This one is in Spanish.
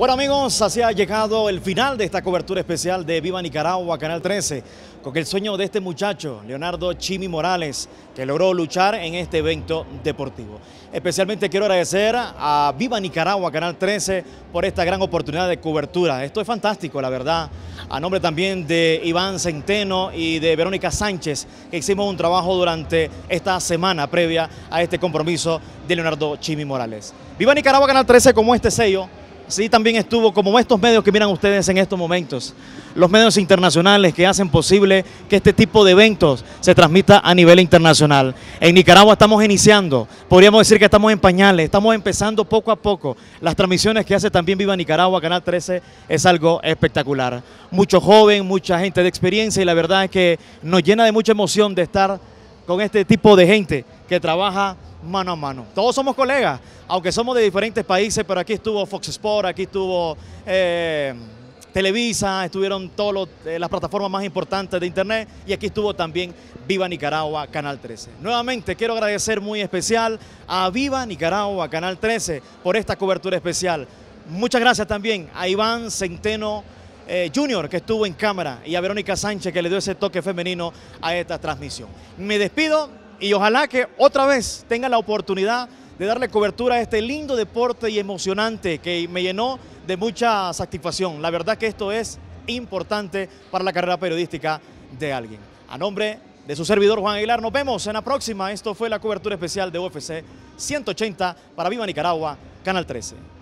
Bueno amigos, así ha llegado el final de esta cobertura especial de Viva Nicaragua, Canal 13, con el sueño de este muchacho, Leonardo Chimi Morales, que logró luchar en este evento deportivo. Especialmente quiero agradecer a Viva Nicaragua, Canal 13, por esta gran oportunidad de cobertura. Esto es fantástico, la verdad. A nombre también de Iván Centeno y de Verónica Sánchez, que hicimos un trabajo durante esta semana previa a este compromiso de Leonardo Chimi Morales. Viva Nicaragua, Canal 13, como este sello Sí, también estuvo como estos medios que miran ustedes en estos momentos, los medios internacionales que hacen posible que este tipo de eventos se transmita a nivel internacional. En Nicaragua estamos iniciando, podríamos decir que estamos en pañales, estamos empezando poco a poco. Las transmisiones que hace también Viva Nicaragua, Canal 13, es algo espectacular. Mucho joven, mucha gente de experiencia y la verdad es que nos llena de mucha emoción de estar con este tipo de gente que trabaja mano a mano. Todos somos colegas, aunque somos de diferentes países, pero aquí estuvo Fox Sport, aquí estuvo eh, Televisa, estuvieron todas eh, las plataformas más importantes de Internet y aquí estuvo también Viva Nicaragua, Canal 13. Nuevamente quiero agradecer muy especial a Viva Nicaragua, Canal 13, por esta cobertura especial. Muchas gracias también a Iván Centeno. Eh, Junior, que estuvo en cámara, y a Verónica Sánchez, que le dio ese toque femenino a esta transmisión. Me despido y ojalá que otra vez tenga la oportunidad de darle cobertura a este lindo deporte y emocionante que me llenó de mucha satisfacción. La verdad que esto es importante para la carrera periodística de alguien. A nombre de su servidor Juan Aguilar, nos vemos en la próxima. Esto fue la cobertura especial de UFC 180 para Viva Nicaragua, Canal 13.